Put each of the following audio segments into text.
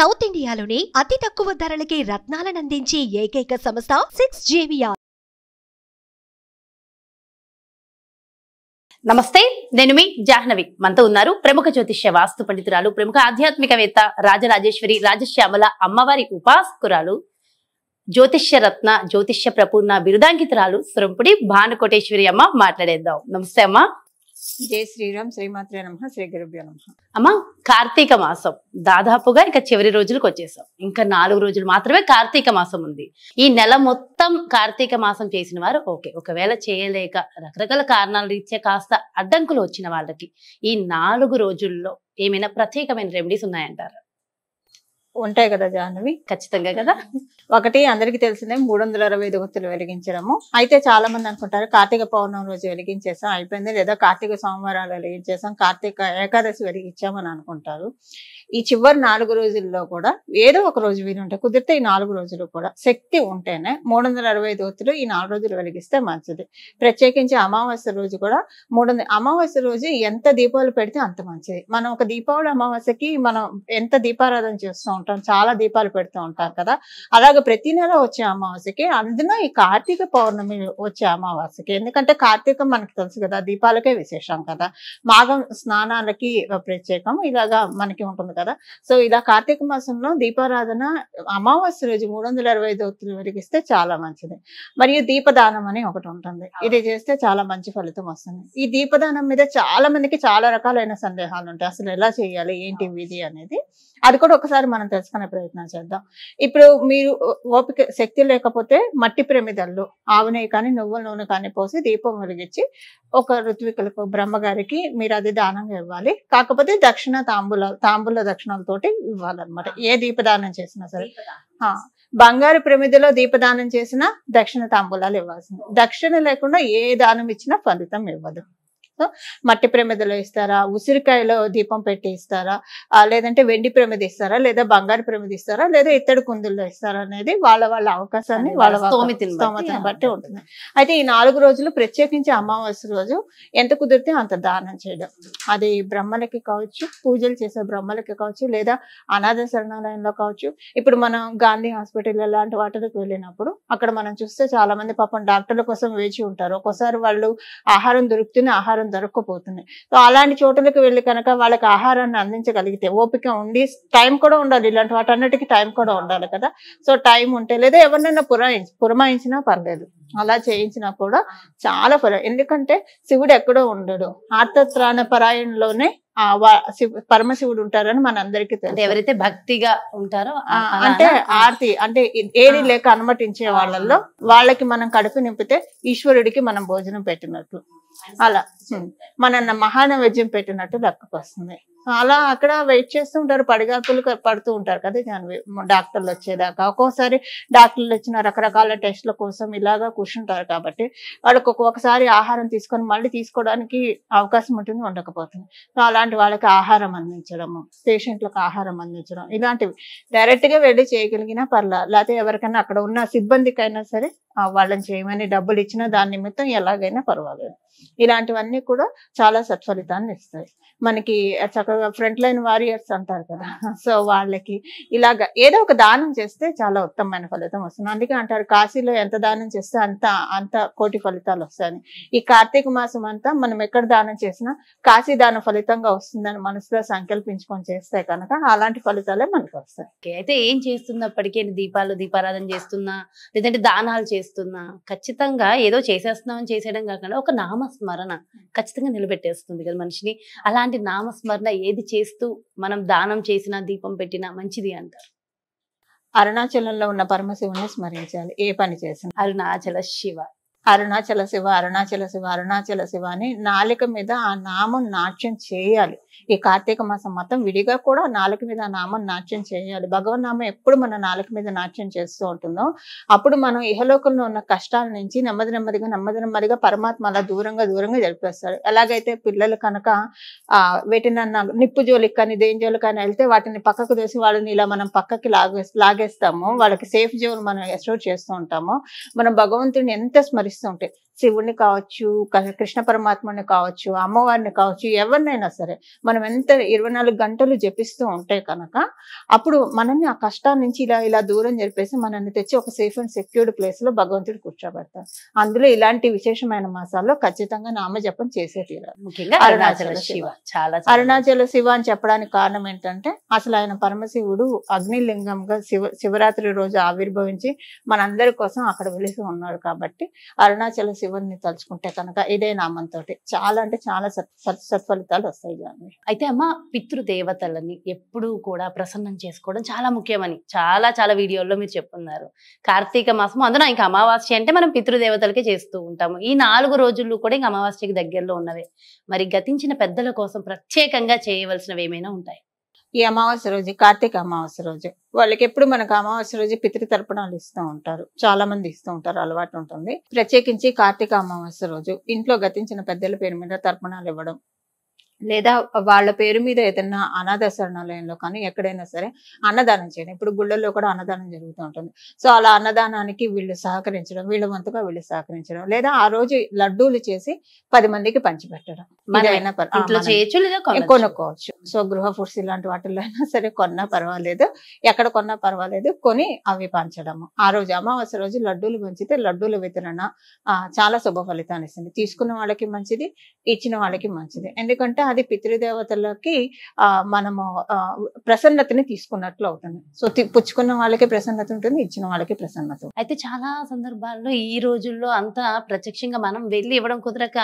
south ఇండియాలోని అతి తక్కువ ధరలకి రత్నాలను అందించే ఏకైక సంస్థ సిక్స్ జేవిఆర్ నమస్తే నేను మీ జాహ్నవి మనతో ఉన్నారు ప్రముఖ జ్యోతిష్య వాస్తు పండితురాలు ప్రముఖ ఆధ్యాత్మికవేత్త రాజరాజేశ్వరి రాజశ్యామల అమ్మవారి ఉపాసకురాలు జ్యోతిష్య రత్న జ్యోతిష్య ప్రపూర్ణ బిరుదాంకితురాలు సురంపుడి భానుకోటేశ్వరి అమ్మ మాట్లాడేద్దాం నమస్తే అమ్మ జై శ్రీరామ్ శ్రీమాత్రే నమ శ్రీ గురుభ్యో నమ అమ్మ కార్తీక మాసం దాదాపుగా ఇక చివరి రోజులకు వచ్చేసాం ఇంకా నాలుగు రోజులు మాత్రమే కార్తీక మాసం ఉంది ఈ నెల మొత్తం కార్తీక మాసం చేసిన వారు ఓకే ఒకవేళ చేయలేక రకరకాల కారణాల రీత్యా కాస్త అడ్డంకులు వచ్చిన వాళ్ళకి ఈ నాలుగు రోజుల్లో ఏమైనా ప్రత్యేకమైన రెమెడీస్ ఉన్నాయంటారు ఉంటాయి కదా జాహ్నవి ఖచ్చితంగా కదా ఒకటి అందరికి తెలిసిందే మూడు వందల అరవై ఐదు గుర్తులు వెలిగించడము అయితే చాలా మంది అనుకుంటారు కార్తీక పౌర్ణమి రోజు వెలిగించేసాం అయిపోయింది లేదా కార్తీక సోమవారాలు వెలిగించేసాం కార్తీక ఏకాదశి వెలిగించామని అనుకుంటారు ఈ చివరి నాలుగు రోజుల్లో కూడా ఏదో ఒక రోజు వీలు ఉంటాయి కుదిరితే ఈ నాలుగు రోజులు కూడా శక్తి ఉంటేనే మూడు వందల అరవై ఐదు ఒత్తులు ఈ నాలుగు రోజులు వెలిగిస్తే మంచిది ప్రత్యేకించి అమావాస్య రోజు కూడా మూడు అమావాస్య రోజు ఎంత దీపాలు పెడితే అంత మంచిది మనం ఒక దీపావళి అమావాస్యకి మనం ఎంత దీపారాధన చేస్తూ ఉంటాం చాలా దీపాలు పెడుతూ ఉంటాం కదా అలాగే ప్రతి నెల వచ్చే అమావాస్యకి అందున ఈ కార్తీక పౌర్ణమి వచ్చే అమావాస్యకి ఎందుకంటే కార్తీకం మనకి తెలుసు కదా దీపాలకే విశేషం కదా మాఘం స్నానాలకి ప్రత్యేకం ఇలాగా మనకి ఉంటుంది కదా సో ఇలా కార్తీక మాసంలో దీపారాధన అమావాస్య రోజు మూడు వందల అరవై ఐదు వరకు ఇస్తే చాలా మంచిది మరియు దీపదానం అని ఒకటి ఉంటుంది ఇది చేస్తే చాలా మంచి ఫలితం వస్తుంది ఈ దీపదానం మీద చాలా మందికి చాలా రకాలైన సందేహాలు ఉంటాయి అసలు ఎలా చేయాలి ఏంటి విధి అనేది అది కూడా ఒకసారి మనం తెలుసుకునే ప్రయత్నం చేద్దాం ఇప్పుడు మీరు ఓపిక శక్తి లేకపోతే మట్టి ప్రమిదల్లు ఆవునే కానీ నువ్వుల నూనె కానీ పోసి దీపం వెలిగించి ఒక ఋత్వికులకు బ్రహ్మగారికి మీరు అది దానంగా ఇవ్వాలి కాకపోతే దక్షిణ తాంబూల తాంబూల దక్షిణాలతోటి ఇవ్వాలన్నమాట ఏ దీపదానం చేసినా సరే బంగారు ప్రమిదిలో దీపదానం చేసినా దక్షిణ తాంబూలాలు ఇవ్వాల్సింది దక్షిణ లేకుండా ఏ దానం ఇచ్చినా ఫలితం ఇవ్వదు దీపంతో మట్టి ప్రమిదలో ఇస్తారా ఉసిరికాయలో దీపం పెట్టి ఇస్తారా లేదంటే వెండి ప్రమిద ఇస్తారా లేదా బంగారు ప్రమిద ఇస్తారా లేదా ఇత్తడి కుందుల్లో ఇస్తారా అనేది వాళ్ళ వాళ్ళ అవకాశాన్ని వాళ్ళ స్తోమతను బట్టి ఉంటుంది అయితే ఈ నాలుగు రోజులు ప్రత్యేకించి అమావాస్య రోజు ఎంత కుదిరితే అంత దానం చేయడం అది బ్రహ్మలకి కావచ్చు పూజలు చేసే బ్రహ్మలకి కావచ్చు లేదా అనాథ శరణాలయంలో కావచ్చు ఇప్పుడు మనం గాంధీ హాస్పిటల్ లాంటి వాటికి వెళ్ళినప్పుడు అక్కడ మనం చూస్తే చాలా మంది పాపం డాక్టర్ల కోసం వేచి ఉంటారు ఒక్కోసారి వాళ్ళు ఆహారం దొరుకుతూనే ఆహారం దొరక్కపోతున్నాయి సో అలాంటి చోటులకు వెళ్ళి కనుక వాళ్ళకి ఆహారాన్ని అందించగలిగితే ఓపిక ఉండి టైం కూడా ఉండాలి ఇలాంటి వాటన్నిటికీ టైం కూడా ఉండాలి కదా సో టైం ఉంటే లేదా ఎవరినైనా పురాయించి పురమాయించినా పర్లేదు అలా చేయించినా కూడా చాలా ఫలం ఎందుకంటే శివుడు ఎక్కడో ఉండడు ఆర్తత్రాణ పరాయణలోనే పరమశివుడు ఉంటారని అందరికీ తెలుసు ఎవరైతే భక్తిగా ఉంటారో అంటే ఆర్తి అంటే ఏది లేక అనుమతించే వాళ్ళల్లో వాళ్ళకి మనం కడుపు నింపితే ఈశ్వరుడికి మనం భోజనం పెట్టినట్టు అలా మన మహానవేద్యం పెట్టినట్టు లెక్కకు వస్తుంది అలా అక్కడ వెయిట్ చేస్తూ ఉంటారు పడిగాపులు పడుతూ ఉంటారు కదా దాని డాక్టర్లు వచ్చేదాకా ఒక్కోసారి డాక్టర్లు వచ్చిన రకరకాల టెస్టుల కోసం ఇలాగా కూర్చుంటారు కాబట్టి వాళ్ళకి ఒక్కొక్కసారి ఆహారం తీసుకొని మళ్ళీ తీసుకోవడానికి అవకాశం ఉంటుంది ఉండకపోతుంది సో అలాంటి వాళ్ళకి ఆహారం అందించడము పేషెంట్లకు ఆహారం అందించడం ఇలాంటివి డైరెక్ట్గా వెళ్ళి చేయగలిగినా పర్లేదు లేకపోతే ఎవరికైనా అక్కడ ఉన్న సిబ్బందికైనా సరే వాళ్ళని చేయమని డబ్బులు ఇచ్చినా దాని నిమిత్తం ఎలాగైనా పర్వాలేదు ఇలాంటివన్నీ కూడా చాలా సత్ఫలితాన్ని ఇస్తాయి మనకి చక్కగా ఫ్రంట్ లైన్ వారియర్స్ అంటారు కదా సో వాళ్ళకి ఇలాగ ఏదో ఒక దానం చేస్తే చాలా ఉత్తమమైన ఫలితం వస్తుంది అందుకే అంటారు కాశీలో ఎంత దానం చేస్తే అంత అంత కోటి ఫలితాలు వస్తాయని ఈ కార్తీక మాసం అంతా మనం ఎక్కడ దానం చేసినా కాశీ దాన ఫలితంగా వస్తుందని మనసులో సంకల్పించుకొని చేస్తే కనుక అలాంటి ఫలితాలే మనకు వస్తాయి అయితే ఏం చేస్తున్నప్పటికీ దీపాలు దీపారాధన చేస్తున్నా లేదంటే దానాలు చేస్తున్నా ఖచ్చితంగా ఏదో చేసేస్తున్నామని చేసేయడం కాకుండా ఒక నామ నామస్మరణ ఖచ్చితంగా నిలబెట్టేస్తుంది కదా మనిషిని అలాంటి నామస్మరణ ఏది చేస్తూ మనం దానం చేసినా దీపం పెట్టినా మంచిది అంటారు అరుణాచలంలో ఉన్న పరమశివుని స్మరించాలి ఏ పని చేసిన అరుణాచల శివ అరుణాచల శివ అరుణాచల శివ అరుణాచల శివ అని నాలుక మీద ఆ నామం నాట్యం చేయాలి ఈ కార్తీక మాసం మొత్తం విడిగా కూడా నాలుక మీద ఆ నామం నాట్యం చేయాలి భగవన్ నామం ఎప్పుడు మన నాలుక మీద నాట్యం చేస్తూ ఉంటుందో అప్పుడు మనం ఇహలోకంలో ఉన్న కష్టాల నుంచి నెమ్మది నెమ్మదిగా నెమ్మది నెమ్మదిగా పరమాత్మ అలా దూరంగా దూరంగా జరిపేస్తారు ఎలాగైతే పిల్లలు కనుక ఆ వీటినన్న నిప్పు జోలికి కానీ దేని జోలికి కానీ వెళ్తే వాటిని పక్కకు తీసి వాళ్ళని ఇలా మనం పక్కకి లాగే లాగేస్తాము వాళ్ళకి సేఫ్ జోన్ మనం ఎస్టోర్ చేస్తూ ఉంటాము మనం భగవంతుడిని ఎంత స్మరి కనిపిస్తూ ఉంటాయి శివుణ్ణి కావచ్చు కృష్ణ పరమాత్మని కావచ్చు అమ్మవారిని కావచ్చు ఎవరినైనా సరే మనం ఎంత ఇరవై నాలుగు గంటలు జపిస్తూ ఉంటే కనుక అప్పుడు మనల్ని ఆ కష్టాల నుంచి ఇలా ఇలా దూరం జరిపేసి మనల్ని తెచ్చి ఒక సేఫ్ అండ్ సెక్యూర్డ్ ప్లేస్ లో భగవంతుడు కూర్చోబెడతారు అందులో ఇలాంటి విశేషమైన మాసాల్లో ఖచ్చితంగా నామజపం చేసే తీరాలి ముఖ్యంగా అరుణాచల శివ చాలా అరుణాచల శివ అని చెప్పడానికి కారణం ఏంటంటే అసలు ఆయన పరమశివుడు అగ్నిలింగంగా శివ శివరాత్రి రోజు ఆవిర్భవించి మనందరి కోసం అక్కడ వెలిసి ఉన్నారు కాబట్టి అరుణాచల శివ శివుడిని తలుచుకుంటే కనుక ఇదే నామంతో చాలా అంటే చాలా సత్ఫలితాలు వస్తాయి జాన్వి అయితే అమ్మ పితృదేవతలని ఎప్పుడూ కూడా ప్రసన్నం చేసుకోవడం చాలా ముఖ్యమని చాలా చాలా వీడియోల్లో మీరు చెప్పున్నారు కార్తీక మాసం అందులో ఇంకా అమావాస్య అంటే మనం పితృదేవతలకే చేస్తూ ఉంటాము ఈ నాలుగు రోజుల్లో కూడా ఇంకా అమావాస్యకి దగ్గరలో ఉన్నవే మరి గతించిన పెద్దల కోసం ప్రత్యేకంగా చేయవలసినవి ఏమైనా ఉంటాయి ఈ అమావాస్య రోజు కార్తీక అమావాస్య రోజు వాళ్ళకి ఎప్పుడు మనకు అమావాస్య రోజు పితృతర్పణాలు ఇస్తూ ఉంటారు చాలా మంది ఇస్తూ ఉంటారు అలవాటు ఉంటుంది ప్రత్యేకించి కార్తీక అమావాస్య రోజు ఇంట్లో గతించిన పెద్దల పేరు మీద తర్పణాలు ఇవ్వడం లేదా వాళ్ళ పేరు మీద ఏదైనా అనాథ శరణాలయంలో కానీ ఎక్కడైనా సరే అన్నదానం చేయడం ఇప్పుడు గుళ్ళల్లో కూడా అన్నదానం జరుగుతూ ఉంటుంది సో అలా అన్నదానానికి వీళ్ళు సహకరించడం వీళ్ళ వంతుగా వీళ్ళు సహకరించడం లేదా ఆ రోజు లడ్డూలు చేసి పది మందికి పంచిపెట్టడం కొనుక్కోవచ్చు సో గృహ ఫుడ్స్ ఇలాంటి వాటిల్లో అయినా సరే కొన్నా పర్వాలేదు ఎక్కడ కొన్నా పర్వాలేదు కొని అవి పంచడము ఆ రోజు అమావాస్య రోజు లడ్డూలు పంచితే లడ్డూలు వితరణ చాలా శుభ ఫలితాన్ని ఇస్తుంది తీసుకున్న వాళ్ళకి మంచిది ఇచ్చిన వాళ్ళకి మంచిది ఎందుకంటే అది పితృదేవతలకి ఆ మనము ప్రసన్నతని తీసుకున్నట్లు అవుతుంది సో పుచ్చుకున్న వాళ్ళకి ప్రసన్నత ఉంటుంది ఇచ్చిన వాళ్ళకి ప్రసన్నత అయితే చాలా సందర్భాల్లో ఈ రోజుల్లో అంతా ప్రత్యక్షంగా మనం వెళ్ళి ఇవ్వడం కుదరక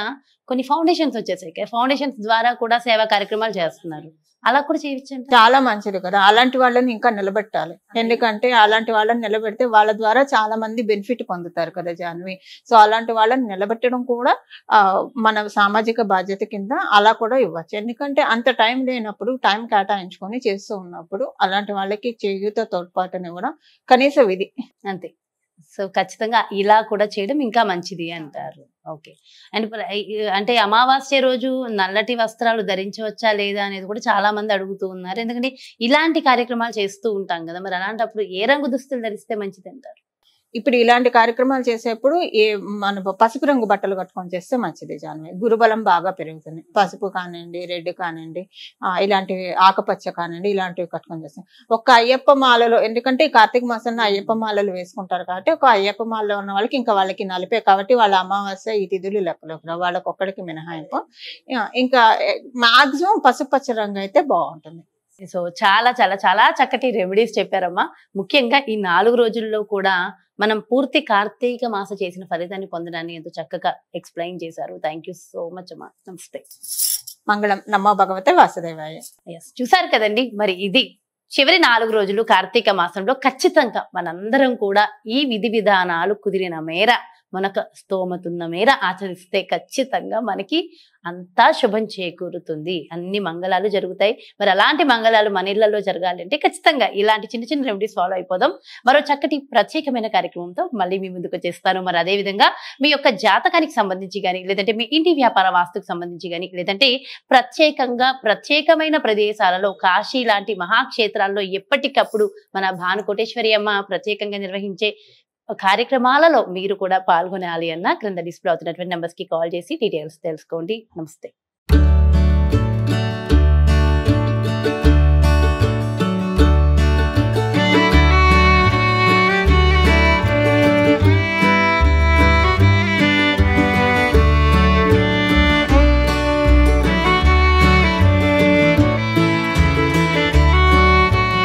కొన్ని ఫౌండేషన్స్ వచ్చేసాయి ఫౌండేషన్స్ ద్వారా కూడా సేవా కార్యక్రమాలు చేస్తున్నారు అలా కూడా చేయించండి చాలా మంచిది కదా అలాంటి వాళ్ళని ఇంకా నిలబెట్టాలి ఎందుకంటే అలాంటి వాళ్ళని నిలబెడితే వాళ్ళ ద్వారా చాలా మంది బెనిఫిట్ పొందుతారు కదా జాన్వి సో అలాంటి వాళ్ళని నిలబెట్టడం కూడా మన సామాజిక బాధ్యత కింద అలా కూడా ఇవ్వచ్చు ఎందుకంటే అంత టైం లేనప్పుడు టైం కేటాయించుకొని చేస్తూ ఉన్నప్పుడు అలాంటి వాళ్ళకి చేయూత తోడ్పాటుని కూడా కనీస విధి అంతే సో ఖచ్చితంగా ఇలా కూడా చేయడం ఇంకా మంచిది అంటారు ఓకే అండ్ అంటే అమావాస్య రోజు నల్లటి వస్త్రాలు ధరించవచ్చా లేదా అనేది కూడా చాలా మంది అడుగుతూ ఉన్నారు ఎందుకంటే ఇలాంటి కార్యక్రమాలు చేస్తూ ఉంటాం కదా మరి అలాంటప్పుడు ఏ రంగు దుస్తులు ధరిస్తే మంచిది అంటారు ఇప్పుడు ఇలాంటి కార్యక్రమాలు చేసేప్పుడు ఏ మన పసుపు రంగు బట్టలు కట్టుకొని చేస్తే మంచిది జానమే గురుబలం బాగా పెరుగుతుంది పసుపు కానివ్వండి రెడ్ కానివ్వండి ఇలాంటివి ఆకుపచ్చ కానివ్వండి ఇలాంటివి కట్టుకొని చేస్తాం ఒక అయ్యప్ప మాలలో ఎందుకంటే కార్తీక మాసంలో అయ్యప్ప మాలలు వేసుకుంటారు కాబట్టి ఒక అయ్యప్ప మాలలో ఉన్న వాళ్ళకి ఇంకా వాళ్ళకి నలిపే కాబట్టి వాళ్ళ అమావాస్య ఈ తిథులు లెక్కలోకి వాళ్ళకి ఒక్కడికి మినహాయింపు ఇంకా మాక్సిమం పసుపు పచ్చ రంగు అయితే బాగుంటుంది సో చాలా చాలా చాలా చక్కటి రెమెడీస్ చెప్పారమ్మా ముఖ్యంగా ఈ నాలుగు రోజుల్లో కూడా మనం పూర్తి కార్తీక మాస చేసిన ఫలితాన్ని పొందడాన్ని ఎంతో చక్కగా ఎక్స్ప్లెయిన్ చేశారు థ్యాంక్ సో మచ్ అమ్మా నమస్తే మంగళం నమ్మ భగవతే వాసుదేవాయ ఎస్ చూసారు కదండి మరి ఇది చివరి నాలుగు రోజులు కార్తీక మాసంలో ఖచ్చితంగా మనందరం కూడా ఈ విధి విధానాలు కుదిరిన మేర మనకు స్తోమతున్న మేర ఆచరిస్తే ఖచ్చితంగా మనకి అంతా శుభం చేకూరుతుంది అన్ని మంగళాలు జరుగుతాయి మరి అలాంటి మంగళాలు మన ఇళ్లలో జరగాలంటే ఖచ్చితంగా ఇలాంటి చిన్న చిన్న రెమెడీస్ ఫాలో అయిపోదాం మరో చక్కటి ప్రత్యేకమైన కార్యక్రమంతో మళ్ళీ మీ ముందుకు వచ్చేస్తాను మరి అదేవిధంగా మీ యొక్క జాతకానికి సంబంధించి కానీ లేదంటే మీ ఇంటి వ్యాపార వాస్తుకు సంబంధించి కానీ లేదంటే ప్రత్యేకంగా ప్రత్యేకమైన ప్రదేశాలలో కాశీ లాంటి మహాక్షేత్రాల్లో ఎప్పటికప్పుడు మన భానుకోటేశ్వరి అమ్మ ప్రత్యేకంగా నిర్వహించే కార్యక్రమాలలో మీరు కూడా పాల్గొనాలి అన్న క్రింద డిస్ప్లే అవుతున్నటువంటి కి కాల్ చేసి డీటెయిల్స్ తెలుసుకోండి నమస్తే